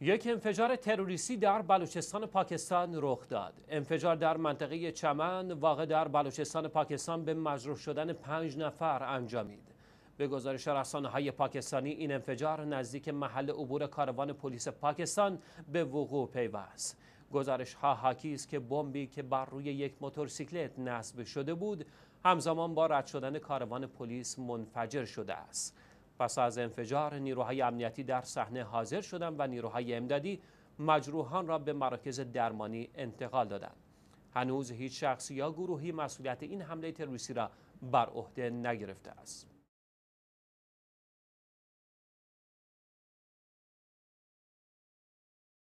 یک انفجار تروریستی در بلوچستان پاکستان رخ داد. انفجار در منطقه چمن واقع در بلوچستان پاکستان به مجروح شدن پنج نفر انجامید. به گزارش های پاکستانی این انفجار نزدیک محل عبور کاروان پلیس پاکستان به وقوع پیوست. گزارش ها حاکی است که بمبی که بر روی یک موتورسیکلت نصب شده بود همزمان با رد شدن کاروان پلیس منفجر شده است. پس از انفجار نیروهای امنیتی در صحنه حاضر شدند و نیروهای امدادی مجروحان را به مراکز درمانی انتقال دادند هنوز هیچ شخصی یا گروهی مسئولیت این حمله تروریستی را بر عهده نگرفته است